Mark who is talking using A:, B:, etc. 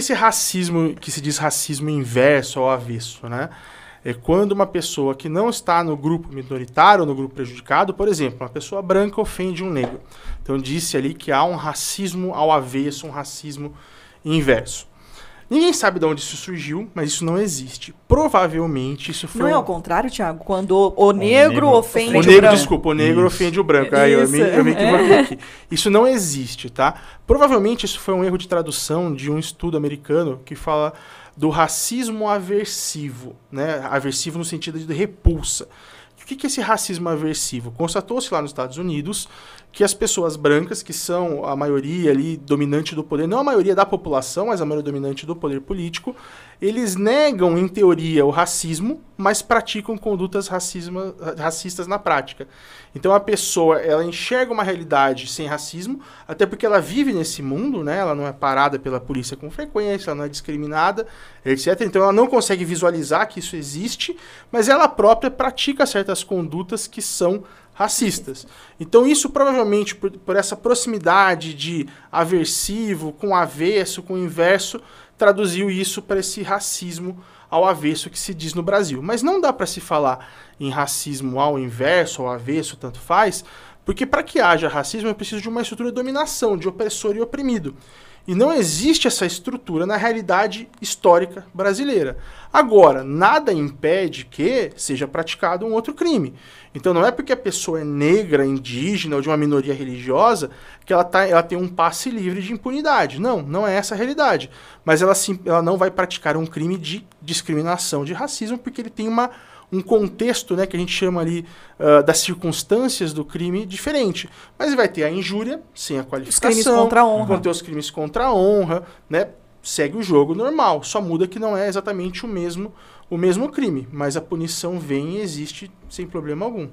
A: esse racismo, que se diz racismo inverso ao avesso, né? É quando uma pessoa que não está no grupo minoritário ou no grupo prejudicado, por exemplo, uma pessoa branca ofende um negro. Então disse ali que há um racismo ao avesso, um racismo inverso. Ninguém sabe de onde isso surgiu, mas isso não existe. Provavelmente isso foi. Não é ao contrário, Tiago? Quando o, negro, o negro ofende o, branco. O negro, branco. desculpa, o negro isso. ofende o branco. Aí eu me, eu me é. equivoquei aqui. Isso não existe, tá? Provavelmente isso foi um erro de tradução de um estudo americano que fala do racismo aversivo, né? Aversivo no sentido de repulsa. O que é esse racismo aversivo? Constatou-se lá nos Estados Unidos que as pessoas brancas, que são a maioria ali dominante do poder, não a maioria da população, mas a maioria dominante do poder político, eles negam, em teoria, o racismo, mas praticam condutas racismo, racistas na prática. Então a pessoa, ela enxerga uma realidade sem racismo, até porque ela vive nesse mundo, né? Ela não é parada pela polícia com frequência, ela não é discriminada, etc. Então ela não consegue visualizar que isso existe, mas ela própria pratica certas certas condutas que são racistas. Então, isso provavelmente por, por, essa proximidade de aversivo com avesso, com inverso, traduziu isso para esse racismo ao avesso que se diz no Brasil. Mas não dá para se falar em racismo ao inverso, ao avesso, tanto faz, porque para que haja racismo é preciso de uma estrutura de dominação, de opressor e oprimido. E não existe essa estrutura na realidade histórica brasileira. Agora, nada impede que seja praticado um outro crime. Então não é porque a pessoa é negra, indígena ou de uma minoria religiosa que ela, tá, ela tem um passe livre de impunidade. Não, não é essa a realidade. Mas ela, sim, ela não vai praticar um crime de discriminação, de racismo, porque ele tem uma um contexto, né, que a gente chama ali uh, das circunstâncias do crime diferente. Mas vai ter a injúria, sem a qualificação. Os crimes contra a honra. Vão ter os crimes contra a honra, né? Segue o jogo normal, só muda que não é exatamente o mesmo o mesmo crime, mas a punição vem e existe sem problema algum.